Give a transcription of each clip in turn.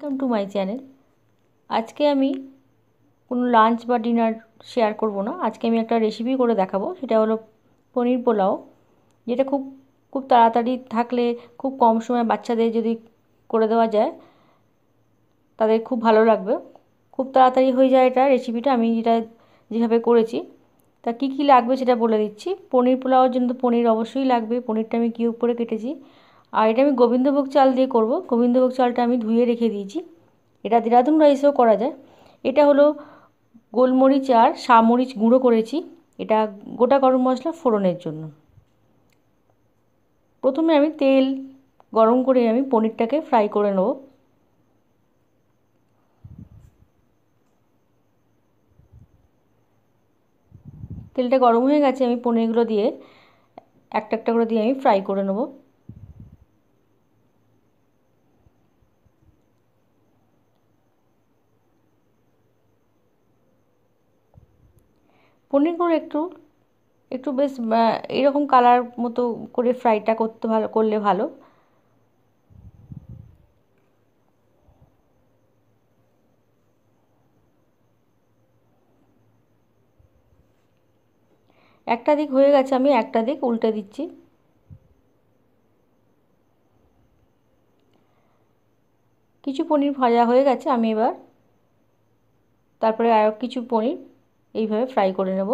welcome to my channel আজকে আমি কোনো লাঞ্চ বা ডিনার শেয়ার করব না আজকে আমি একটা রেসিপি করে দেখাবো সেটা হলো পনির পোলাও যেটা খুব খুব তাড়াতাড়ি থাকলে খুব কম সময়ে বাচ্চাদের যদি করে দেওয়া যায় তাদের খুব ভালো লাগবে খুব তাড়াতাড়ি হয়ে যায় এটা রেসিপিটা আমি যেটা যেভাবে করেছি তা কী কী লাগবে সেটা বলে দিচ্ছি পনির পোলাওর জন্য তো পনির অবশ্যই লাগবে পনিরটা আমি কী উপরে কেটেছি আর এটা আমি গোবিন্দভোগ চাল দিয়ে করব গোবিন্দভোগ চালটা আমি ধুয়ে রেখে দিয়েছি এটা দেরাদুন রাইসেও করা যায় এটা হলো গোলমরিচ আর শামরিচ গুঁড়ো করেছি এটা গোটা গরম মশলা ফোড়নের জন্য প্রথমে আমি তেল গরম করে আমি পনিরটাকে ফ্রাই করে নেব তেলটা গরম হয়ে গেছে আমি পনিরগুলো দিয়ে একটা একটা করে দিয়ে আমি ফ্রাই করে নেবো পনিরগুলো একটু একটু বেশ এরকম কালার মতো করে ফ্রাইটা করতে ভালো করলে ভালো একটা দিক হয়ে গেছে আমি একটা দিক উল্টে দিচ্ছি কিছু পনির ভাজা হয়ে গেছে আমি এবার তারপরে আরও কিছু পনির এইভাবে ফ্রাই করে নেব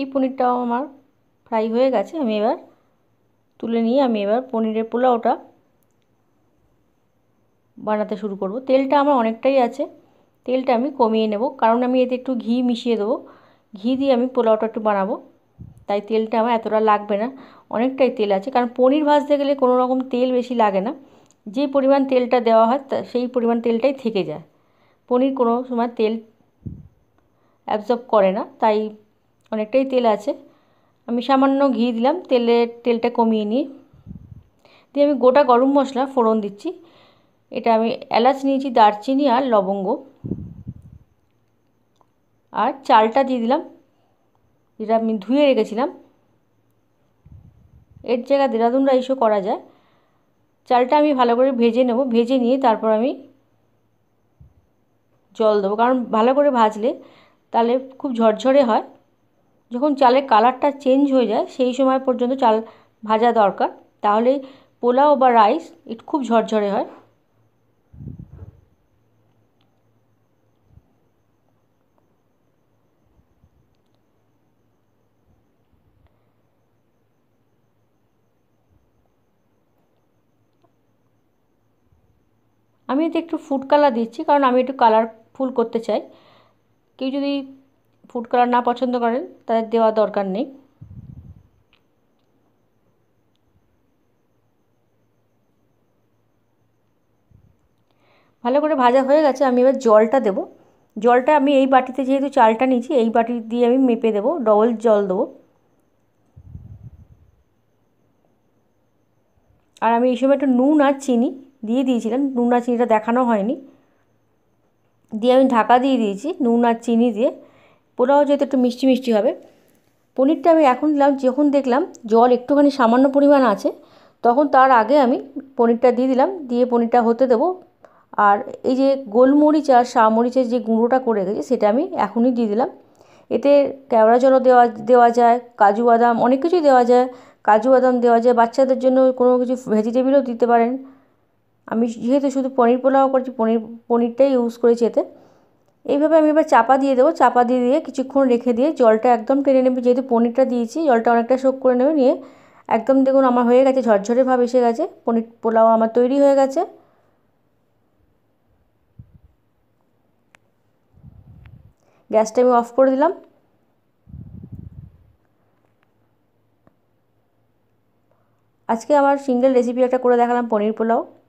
এই পনিরটাও আমার ফ্রাই হয়ে গেছে আমি এবার তুলে নিয়ে আমি এবার পনিরের পোলাওটা বানাতে শুরু করব তেলটা আমার অনেকটাই আছে তেলটা আমি কমিয়ে নেব কারণ আমি এতে একটু ঘি মিশিয়ে দেবো ঘি দিয়ে আমি পোলাওটা একটু বানাবো তাই তেলটা আমার এতটা লাগবে না অনেকটাই তেল আছে কারণ পনির ভাজতে গেলে কোনো রকম তেল বেশি লাগে না যে পরিমাণ তেলটা দেওয়া হয় সেই পরিমাণ তেলটাই থেকে যায় পনির কোনো সময় তেল অ্যাবজর্ব করে না তাই অনেকটাই তেল আছে আমি সামান্য ঘি দিলাম তেলে তেলটা কমিয়ে নিই দিয়ে আমি গোটা গরম মশলা ফোড়ন দিচ্ছি এটা আমি এলাচ নিয়েছি দারচিনি আর লবঙ্গ আর চালটা দিয়ে দিলাম যেটা আমি ধুয়ে রেখেছিলাম এর জায়গায় দেরাদুন রাইসও করা যায় চালটা আমি ভালো করে ভেজে নেব ভেজে নিয়ে তারপর আমি জল দেবো কারণ ভালো করে ভাজলে তাহলে খুব ঝরঝরে হয় যখন চালের কালারটা চেঞ্জ হয়ে যায় সেই সময় পর্যন্ত চাল ভাজা দরকার তাহলে পোলাও বা রাইস একটু খুব ঝরঝরে হয় আমি এতে একটু ফুড কালার দিচ্ছি কারণ আমি একটু কালারফুল করতে চাই কেউ যদি ফুড কালার না পছন্দ করেন তাদের দেওয়া দরকার নেই ভালো করে ভাজা হয়ে গেছে আমি এবার জলটা দেব জলটা আমি এই বাটিতে যেহেতু চালটা নিয়েছি এই বাটি দিয়ে আমি মেপে দেব ডবল জল দেবো আর আমি এই সময় একটু নুন আর চিনি দিয়ে দিয়েছিলাম নুন আর চিনিটা দেখানো হয়নি দিয়ে আমি ঢাকা দিয়ে দিয়েছি নুন আর চিনি দিয়ে পোলাও যেহেতু একটু মিষ্টি মিষ্টি হবে পনিরটা আমি এখন দিলাম যখন দেখলাম জল একটুখানি সামান্য পরিমাণ আছে তখন তার আগে আমি পনিরটা দিয়ে দিলাম দিয়ে পনিরটা হতে দেবো আর এই যে গোলমরিচ আর শাহমরিচের যে গুঁড়োটা করে গেছে সেটা আমি এখনই দিয়ে দিলাম এতে কেওড়া জলও দেওয়া দেওয়া যায় কাজু বাদাম অনেক কিছুই দেওয়া যায় কাজু বাদাম দেওয়া যায় বাচ্চাদের জন্য কোনো কিছু ভেজিটেবিলও দিতে পারেন আমি যেহেতু শুধু পনির পোলাও করছি পনির পনিরটাই ইউজ করেছি এতে এইভাবে আমি এবার চাপা দিয়ে দেবো চাপা দিয়ে দিয়ে কিছুক্ষণ রেখে দিয়ে জলটা একদম টেনে নেবে যেহেতু পনিরটা দিয়েছি জলটা অনেকটা শোক করে নেবে নিয়ে একদম দেখুন আমার হয়ে গেছে ঝরঝরে ভাব এসে গেছে পনির পোলাও আমার তৈরি হয়ে গেছে গ্যাসটা আমি অফ করে দিলাম আজকে আমার সিঙ্গেল রেসিপি একটা করে দেখালাম পনির পোলাও